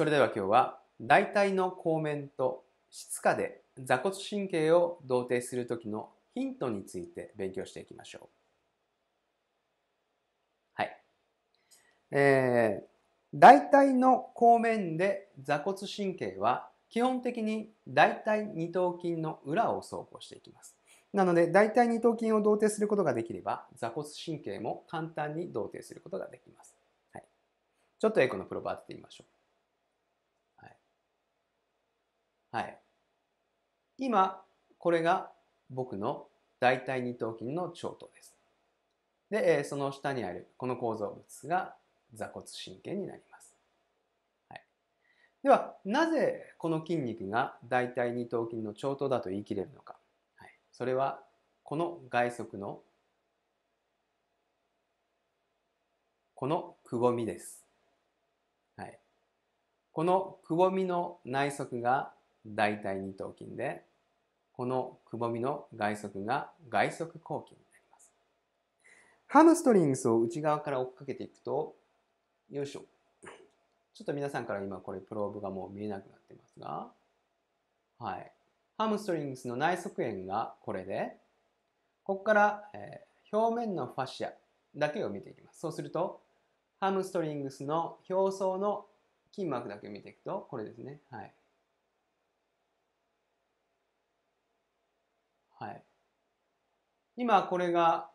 それでは今日は大体の後面と質下で座骨神経を同定する時のヒントについて勉強していきましょう。はい。えー、大体の後面で座骨神経は基本的に大体二頭筋の裏を走行していきます。なので大体二頭筋を同定することができれば座骨神経も簡単に同定することができます。はい、ちょっとエコのプロバーってみましょう。今、これが僕の大腿二頭筋の頂頭です。で、その下にあるこの構造物が座骨神経になります。はい、では、なぜこの筋肉が大腿二頭筋の頂頭だと言い切れるのか。はい、それは、この外側のこのくぼみです。はい、このくぼみの内側が大腿二頭筋でこのくぼみの外側が外側後筋になります。ハムストリングスを内側から追っかけていくと、よいしょ。ちょっと皆さんから今これプローブがもう見えなくなってますが、はい。ハムストリングスの内側縁がこれで、ここから、えー、表面のファシアだけを見ていきます。そうすると、ハムストリングスの表層の筋膜だけを見ていくと、これですね。はい。はい。今これが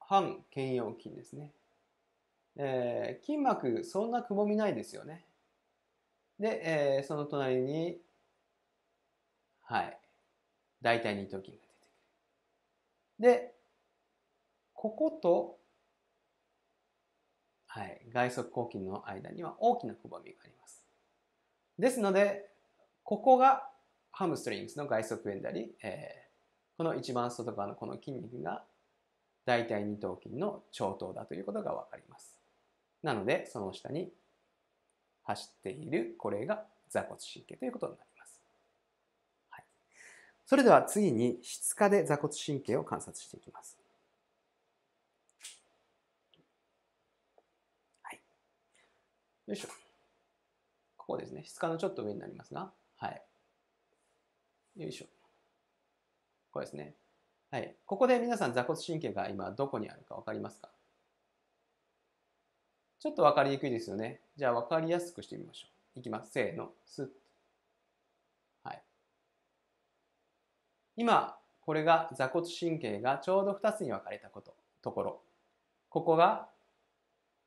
反腱腰筋ですね。えー、筋膜そんなくぼみないですよね。で、えー、その隣に、はい、大腿二頭筋が出てくる。で、ここと、はい、外側後筋の間には大きなくぼみがあります。ですので、ここがハムストリングスの外側縁であり、えー、この一番外側のこの筋肉が大腿二頭筋の長頭だということがわかります。なので、その下に走っている、これが座骨神経ということになります。はい、それでは次に、質化で座骨神経を観察していきます。はい、よいしょ。ここですね。質化のちょっと上になりますが、はい。よいしょ。これですね。はい。ここで皆さん、座骨神経が今どこにあるか分かりますかちょっと分かりにくいですよね。じゃあ分かりやすくしてみましょう。いきます。せーの。スッ。はい。今、これが座骨神経がちょうど2つに分かれたこと、ところ。ここが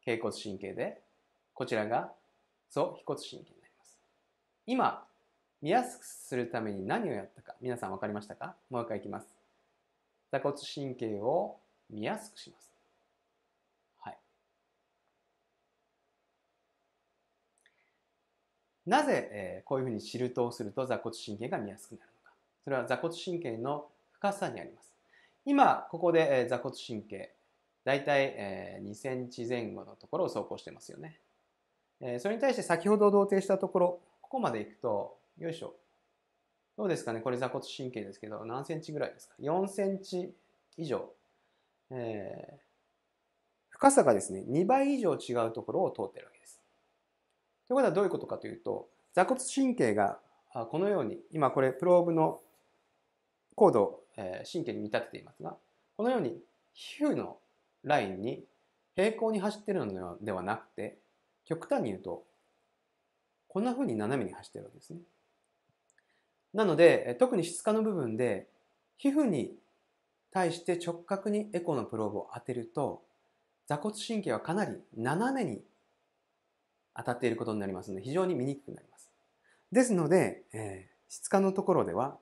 頸骨神経で、こちらが、そう、腓骨神経になります。今、見やすくするために何をやったか皆さん分かりましたかもう一回いきます座骨神経を見やすくしますはいなぜ、えー、こういうふうに知るとすると座骨神経が見やすくなるのかそれは座骨神経の深さにあります今ここで、えー、座骨神経大体、えー、2センチ前後のところを走行してますよね、えー、それに対して先ほど同定したところここまでいくとよいしょ。どうですかねこれ座骨神経ですけど、何センチぐらいですか ?4 センチ以上。えー、深さがですね、2倍以上違うところを通ってるわけです。ということはどういうことかというと、座骨神経がこのように、今これプローブのコーえー、神経に見立てていますが、このように皮膚のラインに平行に走ってるのではなくて、極端に言うと、こんな風に斜めに走ってるわけですね。なので、特に質化の部分で、皮膚に対して直角にエコのプローブを当てると、座骨神経はかなり斜めに当たっていることになりますので、非常に見にくくなります。ですので、えー、質化のところでは、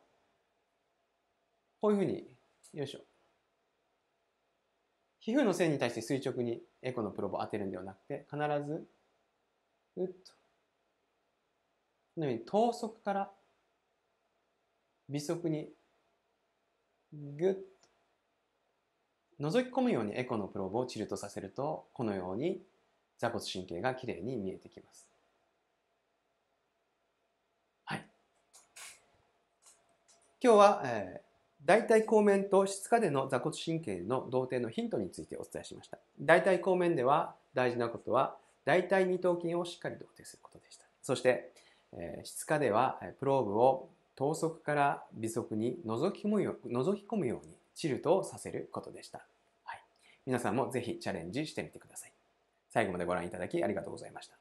こういうふうに、よいしょ。皮膚の線に対して垂直にエコのプローブを当てるんではなくて、必ず、うっと、このように等速から微速にぐっと覗き込むようにエコのプローブをチルトさせるとこのように座骨神経がきれいに見えてきます。はい、今日は、えー、大体後面と質下での座骨神経の動転のヒントについてお伝えしました。大体後面では大事なことは大体二頭筋をしっかり動転することでした。そして、えー、質下ではプローブを等速から微速に覗き込むよ覗き込むようにチルトをさせることでした。はい、皆さんもぜひチャレンジしてみてください。最後までご覧いただきありがとうございました。